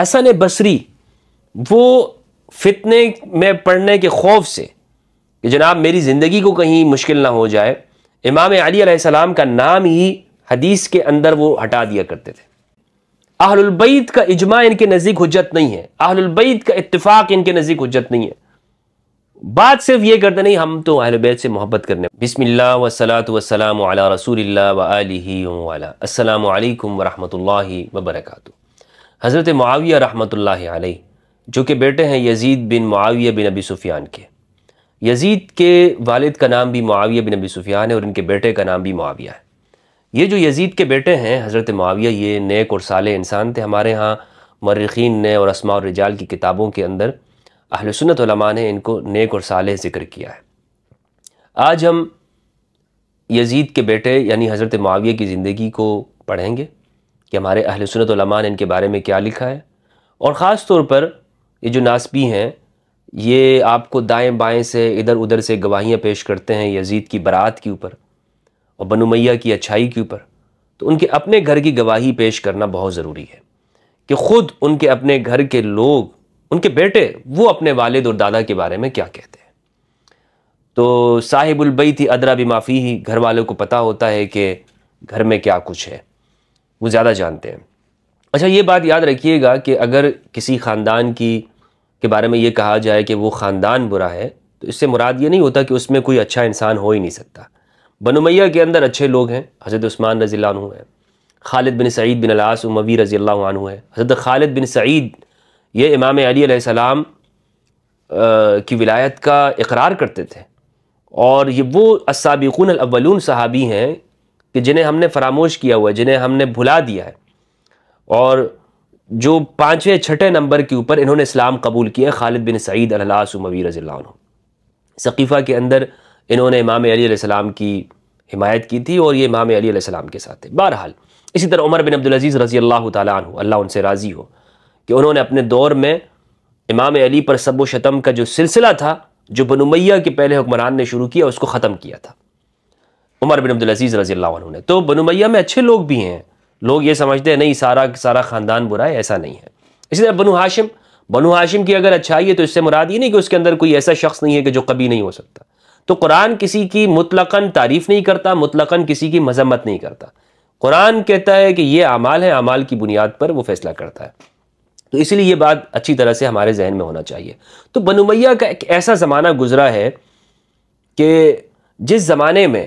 حسن بصری وہ فتنے میں پڑھنے کے خوف سے کہ جناب میری زندگی کو کہیں مشکل نہ ہو جائے امام علی علیہ السلام کا نام ہی حدیث کے اندر وہ ہٹا دیا کرتے تھے اہل البعید کا اجماع ان کے نزدیک حجت نہیں ہے اہل البعید کا اتفاق ان کے نزدیک حجت نہیں ہے بات صرف یہ کرتے نہیں ہم تو اہل بیت سے محبت کرنے بسم اللہ وسلاۃ وسلام علیہ رسول اللہ و علیہ السلام علیکم ورحمۃ اللہ وبرکاتہ حضرت معاویہ رحمۃ اللہ علیہ جو کہ بیٹے ہیں یزید بن معاویہ بن ابی سفیان کے یزید کے والد کا نام بھی معاویہ بن ابی سفیان ہے اور ان کے بیٹے کا نام بھی معاویہ ہے یہ جو یزید کے بیٹے ہیں حضرت معاویہ یہ نیک اور صالح انسان تھے ہمارے ہاں مرخین نے اور اسماء الرجال کی کتابوں کے اندر اہل سنت علماء نے ان کو نیک اور صالح ذکر کیا ہے آج ہم یزید کے بیٹے یعنی حضرت معاویہ کی زندگی کو پڑھیں گے کہ ہمارے اہل سنت علماء نے ان کے بارے میں کیا لکھا ہے اور خاص طور پر یہ جو ناسبی ہیں یہ آپ کو دائیں بائیں سے ادھر ادھر سے گواہیاں پیش کرتے ہیں یزید کی برات کے اوپر اور بنو میاں کی اچھائی کے اوپر تو ان کے اپنے گھر کی گواہی پیش کرنا بہت ضروری ہے کہ خود ان کے اپنے گھر کے لوگ ان کے بیٹے وہ اپنے والد اور دادا کے بارے میں کیا کہتے ہیں تو صاحب البئی تھی ادرا بھی معافی ہی گھر والوں کو پتہ ہوتا ہے کہ گھر میں کیا کچھ ہے وہ زیادہ جانتے ہیں اچھا یہ بات یاد رکھیے گا کہ اگر کسی خاندان کی کے بارے میں یہ کہا جائے کہ وہ خاندان برا ہے تو اس سے مراد یہ نہیں ہوتا کہ اس میں کوئی اچھا انسان ہو ہی نہیں سکتا میہ کے اندر اچھے لوگ ہیں حضرت عثمان رضی اللہ عنہ ہیں خالد بن سعید بن العاص الموی رضی اللہ عنہ ہے حضرت خالد بن سعید یہ امام علی علیہ السلام کی ولایت کا اقرار کرتے تھے اور یہ وہ السابقون الاولون صحابی ہیں کہ جنہیں ہم نے فراموش کیا ہوا ہے جنہیں ہم نے بھلا دیا ہے اور جو پانچویں چھٹے نمبر کے اوپر انہوں نے اسلام قبول کیا خالد بن سعید اللہ موی رضی اللہ عنہ ثقیفہ کے اندر انہوں نے امام علی علیہ السلام کی حمایت کی تھی اور یہ امام علی علیہ السلام کے ساتھ تھے بہرحال اسی طرح عمر بن عبدالعزیز رضی اللہ تعالیٰ عنہ اللہ ان سے راضی ہو کہ انہوں نے اپنے دور میں امام علی پر سب و شتم کا جو سلسلہ تھا جو بنمیہ کے پہلے حکمران نے شروع کیا اس کو ختم کیا تھا عمر بن عبدالعزیز رضی اللہ عنہ نے تو بنو میہ میں اچھے لوگ بھی ہیں لوگ یہ سمجھتے ہیں نہیں سارا سارا خاندان برا ہے ایسا نہیں ہے اسی طرح بنو حاشم بنو حاشم کی اگر اچھائی ہے تو اس سے مراد یہ نہیں کہ اس کے اندر کوئی ایسا شخص نہیں ہے کہ جو کبھی نہیں ہو سکتا تو قرآن کسی کی مطلقاً تعریف نہیں کرتا مطلقاً کسی کی مذمت نہیں کرتا قرآن کہتا ہے کہ یہ اعمال ہے اعمال کی بنیاد پر وہ فیصلہ کرتا ہے تو اس لیے یہ بات اچھی طرح سے ہمارے ذہن میں ہونا چاہیے تو بنو میہ کا ایک ایسا زمانہ گزرا ہے کہ جس زمانے میں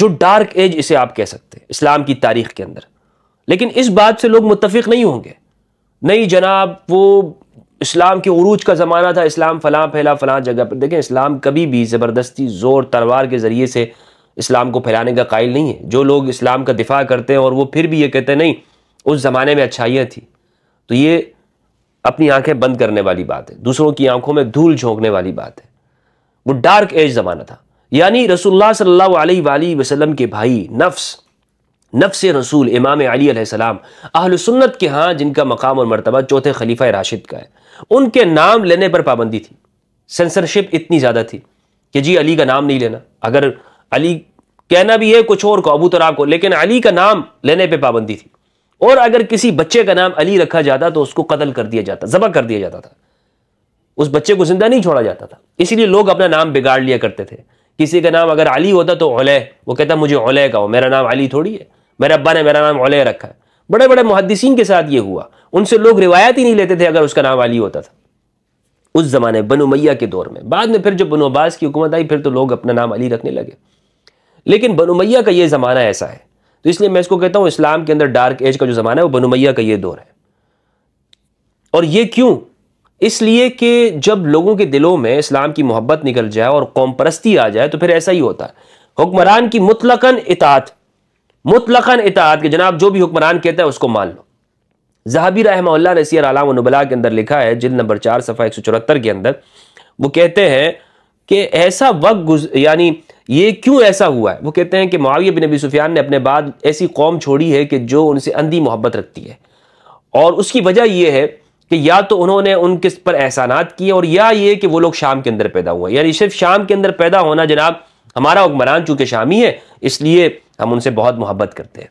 جو ڈارک ایج اسے آپ کہہ سکتے ہیں اسلام کی تاریخ کے اندر لیکن اس بات سے لوگ متفق نہیں ہوں گے نہیں جناب وہ اسلام کے عروج کا زمانہ تھا اسلام فلاں پھیلا فلاں جگہ پر دیکھیں اسلام کبھی بھی زبردستی زور تلوار کے ذریعے سے اسلام کو پھیلانے کا قائل نہیں ہے جو لوگ اسلام کا دفاع کرتے ہیں اور وہ پھر بھی یہ کہتے ہیں نہیں اس زمانے میں اچھائیاں تھیں تو یہ اپنی آنکھیں بند کرنے والی بات ہے دوسروں کی آنکھوں میں دھول جھونکنے والی بات ہے وہ ڈارک ایج زمانہ تھا یعنی رسول اللہ صلی اللہ علیہ وآلہ وسلم کے بھائی نفس نفس رسول امام علی علیہ السلام اہل سنت کے ہاں جن کا مقام اور مرتبہ چوتھے خلیفہ راشد کا ہے ان کے نام لینے پر پابندی تھی سینسرشپ اتنی زیادہ تھی کہ جی علی کا نام نہیں لینا اگر علی کہنا بھی ہے کچھ اور کو ابو تراب کو لیکن علی کا نام لینے پہ پابندی تھی اور اگر کسی بچے کا نام علی رکھا جاتا تو اس کو قتل کر دیا جاتا ذبح کر دیا جاتا تھا اس بچے کو زندہ نہیں چھوڑا جاتا تھا اسی لیے لوگ اپنا نام بگاڑ لیا کرتے تھے کسی کا نام اگر علی ہوتا تو علیہ وہ کہتا مجھے علیہ کا ہو میرا نام علی تھوڑی ہے میرے ابا نے میرا نام علیہ رکھا ہے بڑے بڑے محدثین کے ساتھ یہ ہوا ان سے لوگ روایت ہی نہیں لیتے تھے اگر اس کا نام علی ہوتا تھا اس زمانے بنو میاں کے دور میں بعد میں پھر جب بنو عباس کی حکومت آئی پھر تو لوگ اپنا نام علی رکھنے لگے لیکن بنو میاں کا یہ زمانہ ایسا ہے تو اس لیے میں اس کو کہتا ہوں اسلام کے اندر ڈارک ایج کا جو زمانہ ہے وہ بنو میاں کا یہ دور ہے اور یہ کیوں اس لیے کہ جب لوگوں کے دلوں میں اسلام کی محبت نکل جائے اور قوم پرستی آ جائے تو پھر ایسا ہی ہوتا ہے حکمران کی مطلقاً اطاعت مطلقاً اطاعت کہ جناب جو بھی حکمران کہتا ہے اس کو مان لو زہابی رحمہ اللہ سیر علام و نبلا کے اندر لکھا ہے جلد نمبر چار صفحہ ایک سو چورہتر کے اندر وہ کہتے ہیں کہ ایسا وقت گز یعنی یہ کیوں ایسا ہوا ہے وہ کہتے ہیں کہ معاویہ بن نبی سفیان نے اپنے بعد ایسی قوم چھوڑی ہے کہ جو ان سے اندھی محبت رکھتی ہے اور اس کی وجہ یہ ہے کہ یا تو انہوں نے ان کے پر احسانات کیے اور یا یہ کہ وہ لوگ شام کے اندر پیدا ہوا یعنی صرف شام کے اندر پیدا ہونا جناب ہمارا حکمران چونکہ شامی ہے اس لیے ہم ان سے بہت محبت کرتے ہیں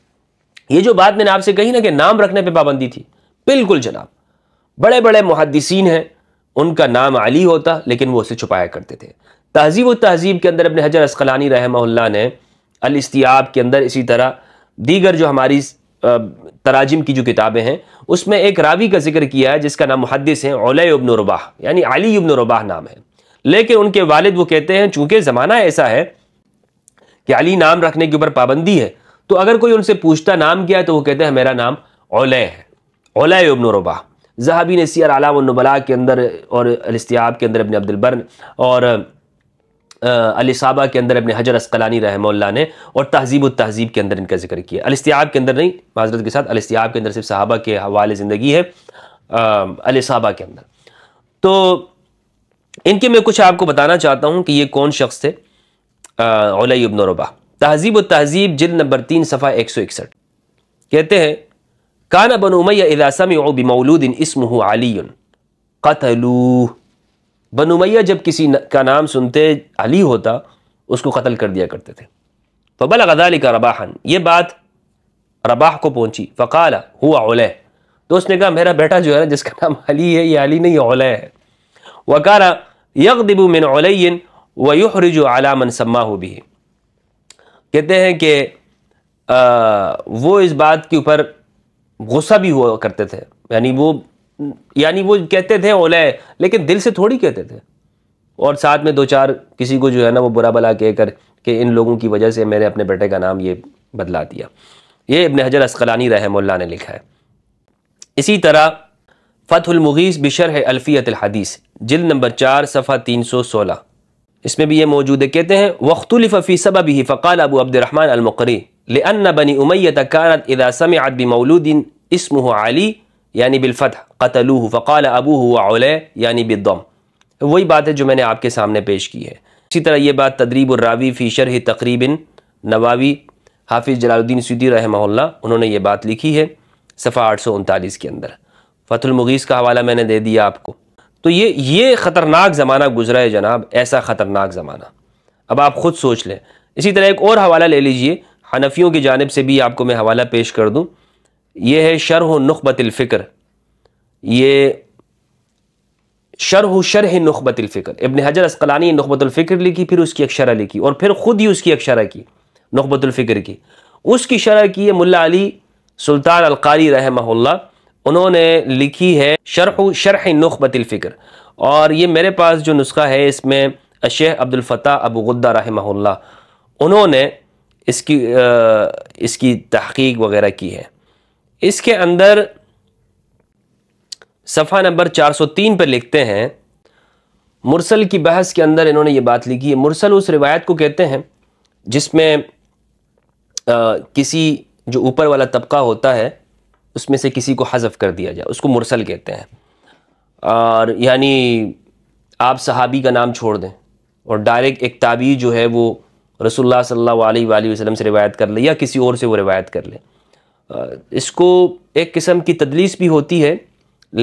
یہ جو بات میں نے آپ سے کہی نا کہ نام رکھنے پہ پابندی تھی بالکل جناب بڑے بڑے محدثین ہیں ان کا نام علی ہوتا لیکن وہ اسے چھپایا کرتے تھے تہذیب و تہذیب کے اندر ابن حجر اسقلانی رحمہ اللہ نے الاستیاب کے اندر اسی طرح دیگر جو ہماری تراجم کی جو کتابیں ہیں اس میں ایک راوی کا ذکر کیا ہے جس کا نام محدث ہے علی ابن رباح یعنی علی ابن رباح نام ہے لیکن ان کے والد وہ کہتے ہیں چونکہ زمانہ ایسا ہے کہ علی نام رکھنے کے اوپر پابندی ہے تو اگر کوئی ان سے پوچھتا نام کیا ہے تو وہ کہتے ہیں میرا نام علی ہے علی ابن رباح زہابی نے سیر علام النبلاء کے اندر اور الاستیاب کے اندر ابن البرن اور صحابہ کے اندر ابن حجر اسقلانی رحمہ اللہ نے اور تہذیب التہذیب کے اندر ان کا ذکر کیا کے اندر نہیں معذرت کے ساتھ کے اندر صرف صحابہ کے حوالے زندگی ہے علی صحابہ کے اندر تو ان کے میں کچھ آپ کو بتانا چاہتا ہوں کہ یہ کون شخص ابن ربا تہذیب و تہذیب جلد نمبر تین صفحہ ایک سو اکسٹھ کہتے ہیں بن امیہ اذا سمعوا بمولود اسمه علی قتلوه بنومیہ جب کسی کا نام سنتے علی ہوتا اس کو قتل کر دیا کرتے تھے فبلغ ذالک رباحا یہ بات رباح کو پہنچی فقال ہوا علیہ تو اس نے کہا میرا بیٹا جو ہے نا جس کا نام علی ہے یہ علی نہیں علیہ ہے وقال یکدو من علی ویحرج علی من اعلیٰ بھی کہتے ہیں کہ وہ اس بات کے اوپر غصہ بھی ہوا کرتے تھے یعنی وہ یعنی وہ کہتے تھے اولے لیکن دل سے تھوڑی کہتے تھے اور ساتھ میں دو چار کسی کو جو ہے نا وہ برا بلا کہہ کر کہ ان لوگوں کی وجہ سے میں نے اپنے بیٹے کا نام یہ بدلا دیا یہ ابن حجر اسقلانی رحم اللہ نے لکھا ہے اسی طرح فتح المغیث بشرح الفیت الحدیث جلد نمبر چار صفحہ تین سو سولہ اس میں بھی یہ موجود ہے کہتے ہیں وختلف فی سببه فقال ابو عبد الرحمن المقری لأن بنی امیت كانت اذا سمعت بمولود اسمه علی یعنی بالفتح قتلوہ فقال ابوہ وعلے یعنی بالدم وہی بات ہے جو میں نے آپ کے سامنے پیش کی ہے اسی طرح یہ بات تدریب الراوی فی شرح تقریب نواوی حافظ جلال الدین سیدی رحمہ اللہ انہوں نے یہ بات لکھی ہے صفحہ آٹھ سو انتالیس کے اندر فتح المغیث کا حوالہ میں نے دے دیا آپ کو تو یہ یہ خطرناک زمانہ گزرا ہے جناب ایسا خطرناک زمانہ اب آپ خود سوچ لیں اسی طرح ایک اور حوالہ لے لیجئے حنفیوں کی جانب سے بھی آپ کو میں حوالہ پیش کر دوں یہ ہے شرح و الفکر یہ شرح و شرح نخبت الفکر ابن حجر اسقلانی نخبت الفکر لکھی پھر اس کی شرح لکھی اور پھر خود ہی اس کی اکشرا کی نخبت الفکر کی اس کی شرح کی ہے ملا علی سلطان القاری رحمہ اللہ انہوں نے لکھی ہے شرح و شرح نخبت الفکر اور یہ میرے پاس جو نسخہ ہے اس میں عبد الفتح ابو غدہ رحمہ اللہ انہوں نے اس کی اس کی تحقیق وغیرہ کی ہے اس کے اندر صفحہ نمبر چار سو تین پر لکھتے ہیں مرسل کی بحث کے اندر انہوں نے یہ بات لکھی ہے مرسل اس روایت کو کہتے ہیں جس میں کسی جو اوپر والا طبقہ ہوتا ہے اس میں سے کسی کو حذف کر دیا جائے اس کو مرسل کہتے ہیں اور یعنی آپ صحابی کا نام چھوڑ دیں اور ڈائریکٹ ایک تابعی جو ہے وہ رسول اللہ صلی اللہ علیہ وآلہ وسلم سے روایت کر لے یا کسی اور سے وہ روایت کر لے اس کو ایک قسم کی تدلیس بھی ہوتی ہے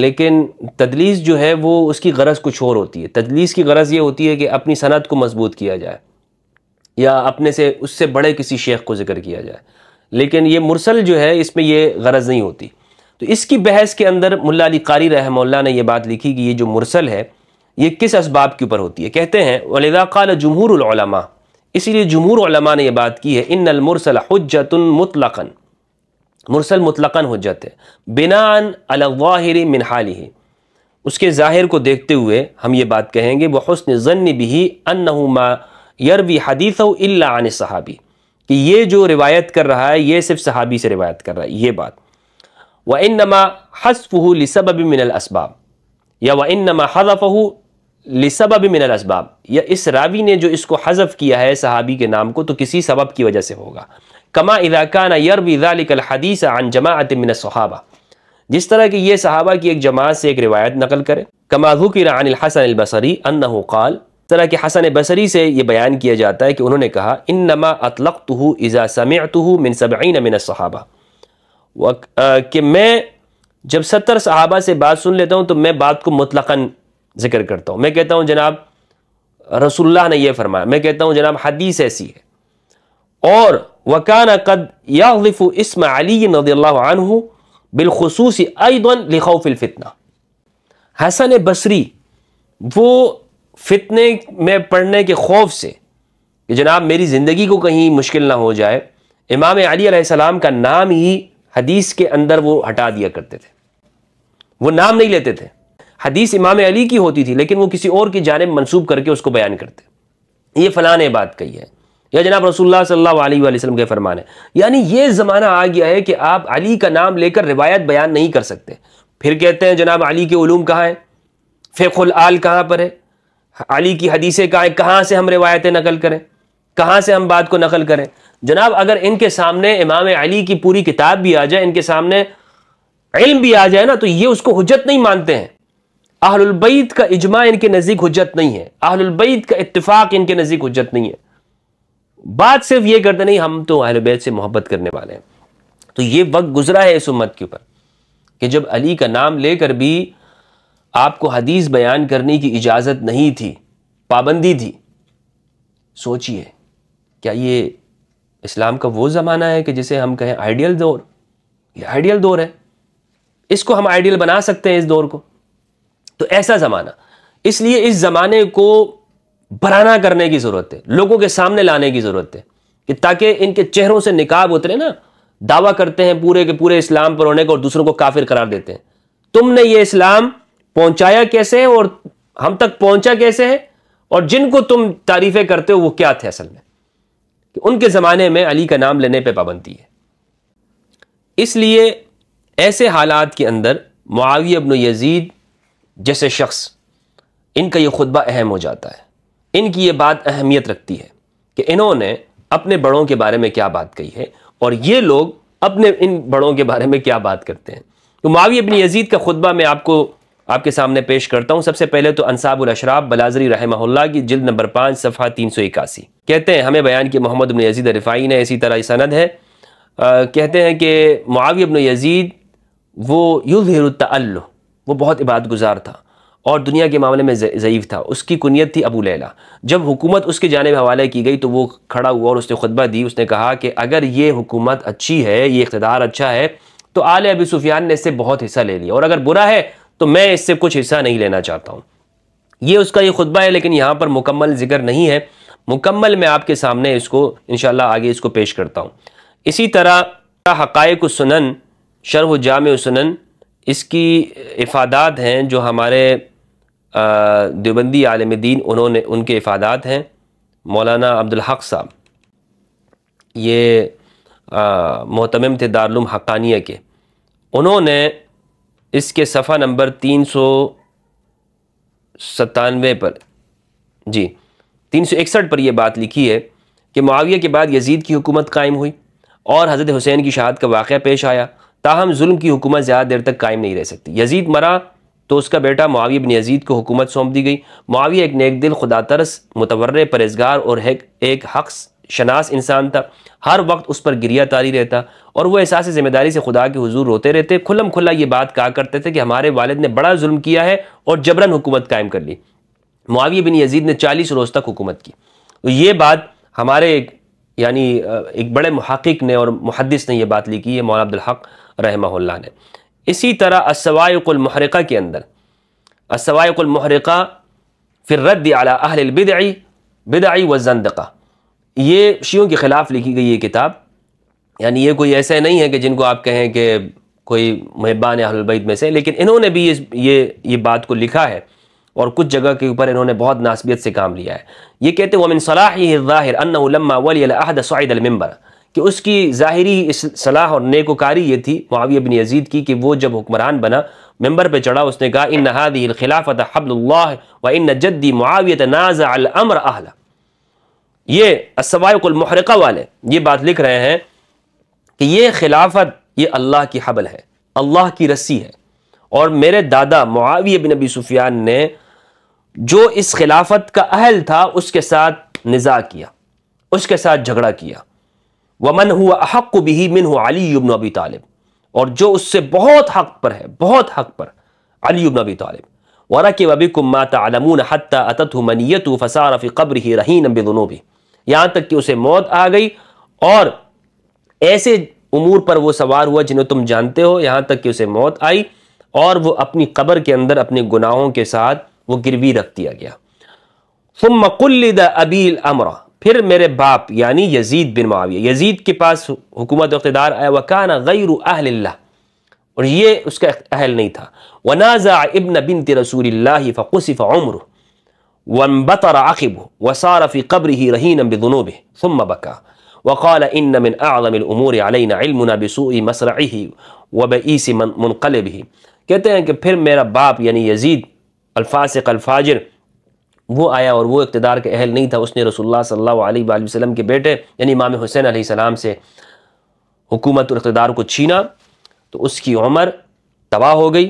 لیکن تدلیس جو ہے وہ اس کی غرض کچھ اور ہوتی ہے تدلیس کی غرض یہ ہوتی ہے کہ اپنی صنعت کو مضبوط کیا جائے یا اپنے سے اس سے بڑے کسی شیخ کو ذکر کیا جائے لیکن یہ مرسل جو ہے اس میں یہ غرض نہیں ہوتی تو اس کی بحث کے اندر ملا علی قاری رحمہ اللہ نے یہ بات لکھی کہ یہ جو مرسل ہے یہ کس اسباب کے اوپر ہوتی ہے کہتے ہیں ولی قال جمہور العلماء اسی لیے جمہور علماء نے یہ بات کی ہے ان المرسل حجت مطلقاً مرسل مطلقاً حجت ہے بنا ان الحر منہالح اس کے ظاہر کو دیکھتے ہوئے ہم یہ بات کہیں گے وحسن ظن بھی انہو ما یروی حدیثو الا عن صحابی کہ یہ جو روایت کر رہا ہے یہ صرف صحابی سے روایت کر رہا ہے یہ بات وَإِنَّمَا حَسْفُهُ لِسَبَبِ مِنَ الْأَسْبَابِ یا وَإِنَّمَا حَذَفَهُ لِسَبَبِ مِنَ الْأَسْبَابِ یا اس راوی نے جو اس کو حذف کیا ہے صحابی کے نام کو تو کسی سبب کی وجہ سے ہوگا کما ادا کان یرب ذالک الحدیث عن جماعت من الصحابہ جس طرح کہ یہ صحابہ کی ایک جماعت سے ایک روایت نقل کرے کما ذکر عن الحسن البصری انہو قال طرح کہ حسن بصری سے یہ بیان کیا جاتا ہے کہ انہوں نے کہا انما اطلقتہ اذا سمعتہ من سبعین من الصحابہ کہ میں جب ستر صحابہ سے بات سن لیتا ہوں تو میں بات کو مطلقاً ذکر کرتا ہوں میں کہتا ہوں جناب رسول اللہ نے یہ فرمایا میں کہتا ہوں جناب حدیث ایسی ہے اور وکانق قد یاغلف اسم علی رضی اللہ عنہ بالخصوص بالخصوصی لخوف الفتنہ حسن بصری وہ فتنے میں پڑھنے کے خوف سے کہ جناب میری زندگی کو کہیں مشکل نہ ہو جائے امام علی علیہ السلام کا نام ہی حدیث کے اندر وہ ہٹا دیا کرتے تھے وہ نام نہیں لیتے تھے حدیث امام علی کی ہوتی تھی لیکن وہ کسی اور کی جانب منسوب کر کے اس کو بیان کرتے یہ فلاں بات کہی ہے یا جناب رسول اللہ صلی اللہ علیہ وآلہ وسلم کے فرمان ہے یعنی یہ زمانہ آ گیا ہے کہ آپ علی کا نام لے کر روایت بیان نہیں کر سکتے پھر کہتے ہیں جناب علی کے علوم کہاں ہیں فقہ العال کہاں پر ہے علی کی حدیثیں کہاں ہیں کہاں سے ہم روایتیں نقل کریں کہاں سے ہم بات کو نقل کریں جناب اگر ان کے سامنے امام علی کی پوری کتاب بھی آ جائے ان کے سامنے علم بھی آ جائے نا تو یہ اس کو حجت نہیں مانتے ہیں اہل البیت کا اجماع ان کے نزدیک حجت نہیں ہے اہل البیت کا اتفاق ان کے نزدیک حجت نہیں ہے بات صرف یہ کرتے نہیں ہم تو اہل بیت سے محبت کرنے والے ہیں تو یہ وقت گزرا ہے اس امت کے اوپر کہ جب علی کا نام لے کر بھی آپ کو حدیث بیان کرنے کی اجازت نہیں تھی پابندی تھی سوچئے کیا یہ اسلام کا وہ زمانہ ہے کہ جسے ہم کہیں آئیڈیل دور یہ آئیڈیل دور ہے اس کو ہم آئیڈیل بنا سکتے ہیں اس دور کو تو ایسا زمانہ اس لیے اس زمانے کو برانا کرنے کی ضرورت ہے لوگوں کے سامنے لانے کی ضرورت ہے کہ تاکہ ان کے چہروں سے نکاب اترے نا دعویٰ کرتے ہیں پورے کے پورے اسلام پر ہونے کو اور دوسروں کو کافر قرار دیتے ہیں تم نے یہ اسلام پہنچایا کیسے ہے اور ہم تک پہنچا کیسے ہے اور جن کو تم تعریفیں کرتے ہو وہ کیا تھے اصل میں کہ ان کے زمانے میں علی کا نام لینے پہ پابندی ہے اس لیے ایسے حالات کے اندر معاوی ابن یزید جیسے شخص ان کا یہ خطبہ اہم ہو جاتا ہے ان کی یہ بات اہمیت رکھتی ہے کہ انہوں نے اپنے بڑوں کے بارے میں کیا بات کہی ہے اور یہ لوگ اپنے ان بڑوں کے بارے میں کیا بات کرتے ہیں تو معاوی ابن یزید کا خطبہ میں آپ کو آپ کے سامنے پیش کرتا ہوں سب سے پہلے تو انصاب الاشراب بلازری رحمہ اللہ کی جلد نمبر پانچ صفحہ تین سو اکاسی کہتے ہیں ہمیں بیان کہ محمد ابن یزید رفائی نے اسی طرح سند ہے کہتے ہیں کہ معاوی ابن یزید وہ یو وہ بہت عبادت گزار تھا اور دنیا کے معاملے میں ضعیف تھا اس کی کنیت تھی ابو لیلہ جب حکومت اس کے جانب حوالے کی گئی تو وہ کھڑا ہوا اور اس نے خطبہ دی اس نے کہا کہ اگر یہ حکومت اچھی ہے یہ اقتدار اچھا ہے تو آل ابی صفیان نے اس سے بہت حصہ لے لیا اور اگر برا ہے تو میں اس سے کچھ حصہ نہیں لینا چاہتا ہوں یہ اس کا یہ خطبہ ہے لیکن یہاں پر مکمل ذکر نہیں ہے مکمل میں آپ کے سامنے اس کو انشاءاللہ آگے اس کو پیش کرتا ہوں اسی طرح حقائق السنن سنن شرح جامع السنن اس کی افادات ہیں جو ہمارے دیوبندی عالم دین انہوں نے ان کے افادات ہیں مولانا عبدالحق صاحب یہ محتمم تھے دارالعلوم حقانیہ کے انہوں نے اس کے صفحہ نمبر تین سو ستانوے پر جی تین سو اکسٹھ پر یہ بات لکھی ہے کہ معاویہ کے بعد یزید کی حکومت قائم ہوئی اور حضرت حسین کی شہاد کا واقعہ پیش آیا تاہم ظلم کی حکومت زیادہ دیر تک قائم نہیں رہ سکتی یزید مرا تو اس کا بیٹا معاوی بن یزید کو حکومت سونپ دی گئی معاوی ایک نیک دل خدا ترس متور پرہزگار اور ایک حق شناس انسان تھا ہر وقت اس پر گریہ تاری رہتا اور وہ احساس ذمہ داری سے خدا کے حضور روتے رہتے کھلم کھلا یہ بات کہا کرتے تھے کہ ہمارے والد نے بڑا ظلم کیا ہے اور جبرن حکومت قائم کر لی معاوی بن یزید نے چالیس روز تک حکومت کی یہ بات ہمارے ایک یعنی ایک بڑے محقق نے اور محدث نے یہ بات لکھی ہے عبدالحق رحمہ اللہ نے اسی طرح السوائق المحرقہ کے اندر السوائق المحرقہ فر رد علیٰ اہل البدعی بدعی و زندقہ یہ شیعوں کے خلاف لکھی گئی یہ کتاب یعنی یہ کوئی ایسا نہیں ہے کہ جن کو آپ کہیں کہ کوئی محبان اہل البید میں سے لیکن انہوں نے بھی یہ یہ بات کو لکھا ہے اور کچھ جگہ کے اوپر انہوں نے بہت ناسبیت سے کام لیا ہے یہ کہتے ہیں وَمِن صَلَاحِهِ أَنَّهُ لَمَّا وَلِيَ الْأَحْدَ صَعِدَ الْمِمْبَرَ کہ اس کی ظاہری صلاح اور نیکوکاری یہ تھی معاویہ بن یزید کی کہ وہ جب حکمران بنا ممبر پہ چڑھا اس نے کہا انََ الخلافت حب اللہ و ان جدی معاویت نازع الامر اہل یہ السوائق المحرقہ والے یہ بات لکھ رہے ہیں کہ یہ خلافت یہ اللہ کی حبل ہے اللہ کی رسی ہے اور میرے دادا معاوی بن نبی سفیان نے جو اس خلافت کا اہل تھا اس کے ساتھ نزا کیا اس کے ساتھ جھگڑا کیا ومن ہوا احق کو بھی من ہو علی ابن ابی طالب اور جو اس سے بہت حق پر ہے بہت حق پر علی ابن ابی طالب ورا کہ قبر ہی رحیم دونوں بھی یہاں تک کہ اسے موت آ گئی اور ایسے امور پر وہ سوار ہوا جنہوں تم جانتے ہو یہاں تک کہ اسے موت آئی اور وہ اپنی قبر کے اندر اپنے گناہوں کے ساتھ وہ گروی رکھ دیا گیا قلد ابیل امرا फिर मेरे बाप यानी यजीद बिन माविया यजीद के पास हुकूमत इकतदार आया वकाना गैर अहल्ला और ये उसका अहल नहीं था वनाजा इबन बिन रसूल फ़ुसफ़ उम्र वन बतर आखिब वसारफ़ी कब्र ही रहीन बिदनोब सुम बका वक़ाल इन मिन आलमूर अलना इलमना बसूई मसरही व बईस मनकलब ही कहते हैं कि फिर मेरा बाप यानी यजीद अल्फास कलफाजर وہ آیا اور وہ اقتدار کے اہل نہیں تھا اس نے رسول اللہ صلی اللہ علیہ وآلہ وسلم کے بیٹے یعنی امام حسین علیہ السلام سے حکومت اور اقتدار کو چھینا تو اس کی عمر تباہ ہو گئی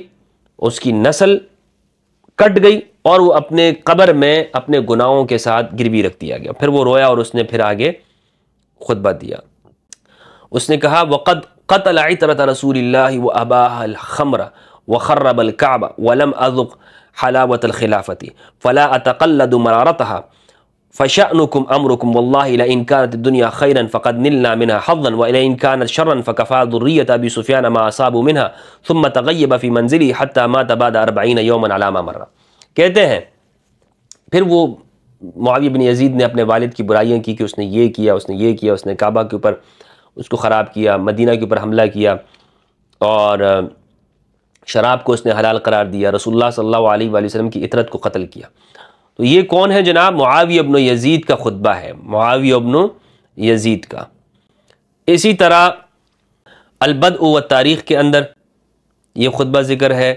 اس کی نسل کٹ گئی اور وہ اپنے قبر میں اپنے گناہوں کے ساتھ گروی رکھ دیا گیا پھر وہ رویا اور اس نے پھر آگے خطبہ دیا اس نے کہا قتل عطرت رسول اللہ و ابا الخمرہ ولم اذق خلا فلا تلخلافتی مرارتها فشأنكم فشاَ والله لئن كانت الدنيا خيرا فقد نلنا منها حظا كانت شرا فكفى ذرية ابي سفيان ما اصابوا منها ثم تغيب في منزله حتى مات بعد 40 يوما على ما مر کہتے ہیں پھر وہ بن یزید نے اپنے والد کی برائیاں کی کہ اس نے یہ کیا اس نے یہ کیا اس نے کعبہ کے اوپر اس کو خراب کیا مدینہ کے اوپر حملہ کیا اور شراب کو اس نے حلال قرار دیا رسول اللہ صلی اللہ علیہ وآلہ وسلم کی عطرت کو قتل کیا تو یہ کون ہے جناب معاوی ابن یزید کا خطبہ ہے معاوی ابن یزید کا اسی طرح و تاریخ کے اندر یہ خطبہ ذکر ہے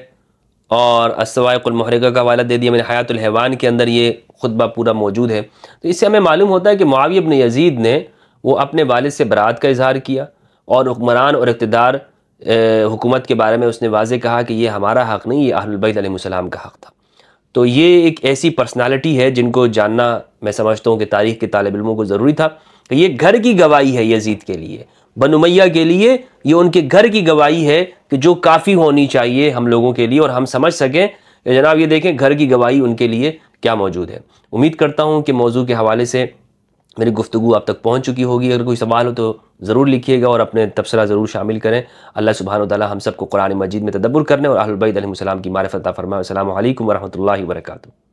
اور السوائق المحرقہ کا حوالہ دے دیا میں یعنی نے حیات الحیوان کے اندر یہ خطبہ پورا موجود ہے تو اس سے ہمیں معلوم ہوتا ہے کہ معاوی ابن یزید نے وہ اپنے والد سے برات کا اظہار کیا اور حکمران اور اقتدار حکومت کے بارے میں اس نے واضح کہا کہ یہ ہمارا حق نہیں یہ اہل البیت علیہ السلام کا حق تھا تو یہ ایک ایسی پرسنالٹی ہے جن کو جاننا میں سمجھتا ہوں کہ تاریخ کے طالب علموں کو ضروری تھا کہ یہ گھر کی گواہی ہے یزید کے لیے بن امیہ کے لیے یہ ان کے گھر کی گواہی ہے کہ جو کافی ہونی چاہیے ہم لوگوں کے لیے اور ہم سمجھ سکیں کہ جناب یہ دیکھیں گھر کی گواہی ان کے لیے کیا موجود ہے امید کرتا ہوں کہ موضوع کے حوالے سے میری گفتگو آپ تک پہنچ چکی ہوگی اگر کوئی سوال ہو تو ضرور لکھیے گا اور اپنے تبصرہ ضرور شامل کریں اللہ و اللہ ہم سب کو قرآن مجید میں تدبر کرنے اور اہل البید علیہ السلام کی عطا فرمائے السلام علیکم ورحمۃ اللہ وبرکاتہ